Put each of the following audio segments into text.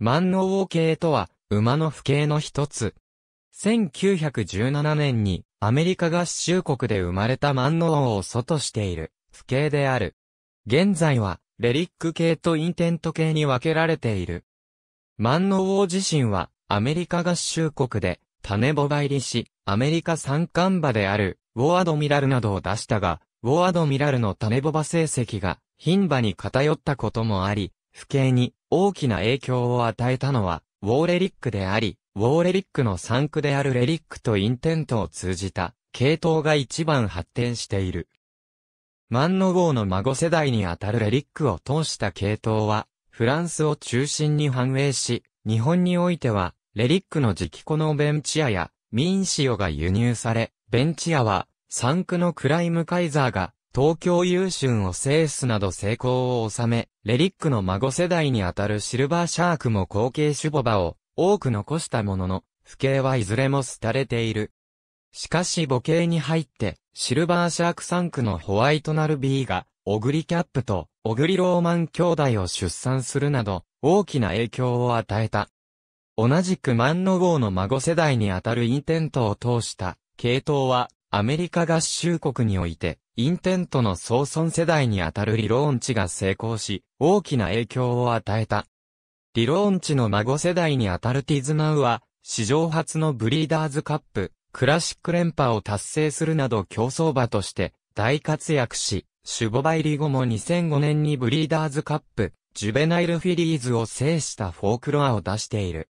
万能王系とは、馬の父系の一つ。1917年に、アメリカ合衆国で生まれた万能王を祖としている、父系である。現在は、レリック系とインテント系に分けられている。万能王自身は、アメリカ合衆国で、種ボバ入りし、アメリカ三冠馬である、ウォアドミラルなどを出したが、ウォアドミラルの種ボバ成績が、牝馬に偏ったこともあり、不景に、大きな影響を与えたのは、ウォーレリックであり、ウォーレリックの産区であるレリックとインテントを通じた、系統が一番発展している。万能号の孫世代にあたるレリックを通した系統は、フランスを中心に繁栄し、日本においては、レリックの直子のベンチアや、ミンシオが輸入され、ベンチアは、産区のクライムカイザーが、東京優春を制すなど成功を収め、レリックの孫世代にあたるシルバーシャークも後継種ボバを多く残したものの、父兄はいずれも廃れている。しかし母系に入って、シルバーシャーク3区のホワイトナルビーが、オグリキャップとオグリローマン兄弟を出産するなど、大きな影響を与えた。同じくマンノ号の孫世代にあたるインテントを通した、系統は、アメリカ合衆国において、インテントの総存世代にあたる理論値が成功し、大きな影響を与えた。理論値の孫世代にあたるティズナウは、史上初のブリーダーズカップ、クラシック連覇を達成するなど競争馬として大活躍し、守護ボバイリ後も2005年にブリーダーズカップ、ジュベナイルフィリーズを制したフォークロアを出している。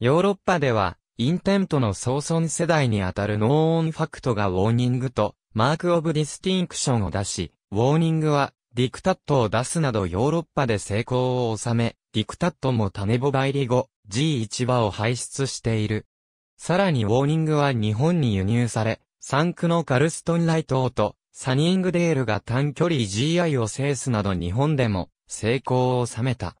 ヨーロッパでは、インテントの総存世代にあたるノーオンファクトがウォーニングとマーク・オブ・ディスティンクションを出し、ウォーニングは、ディクタットを出すなどヨーロッパで成功を収め、ディクタットも種ボバ入り後、G1 話を排出している。さらにウォーニングは日本に輸入され、ン区のカルストンライトと、サニングデールが短距離 GI を制すなど日本でも成功を収めた。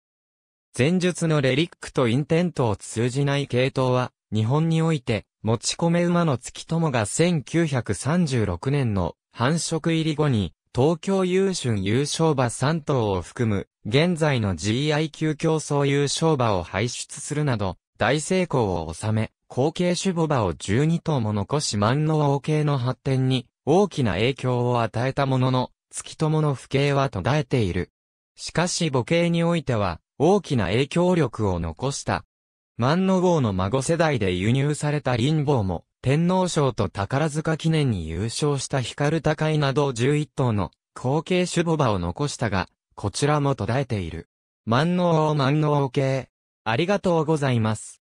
前述のレリックとインテントを通じない系統は日本において持ち込め馬の月友が1936年の繁殖入り後に、東京優春優勝馬3頭を含む、現在の GI 級競争優勝馬を輩出するなど、大成功を収め、後継種母馬を12頭も残し万能王系の発展に大きな影響を与えたものの、月友の不景は途絶えている。しかし母系においては、大きな影響力を残した万能号の孫世代で輸入された林坊も、天皇賞と宝塚記念に優勝した光高いなど11頭の後継種母馬を残したが、こちらも途絶えている。万能王万能系。ありがとうございます。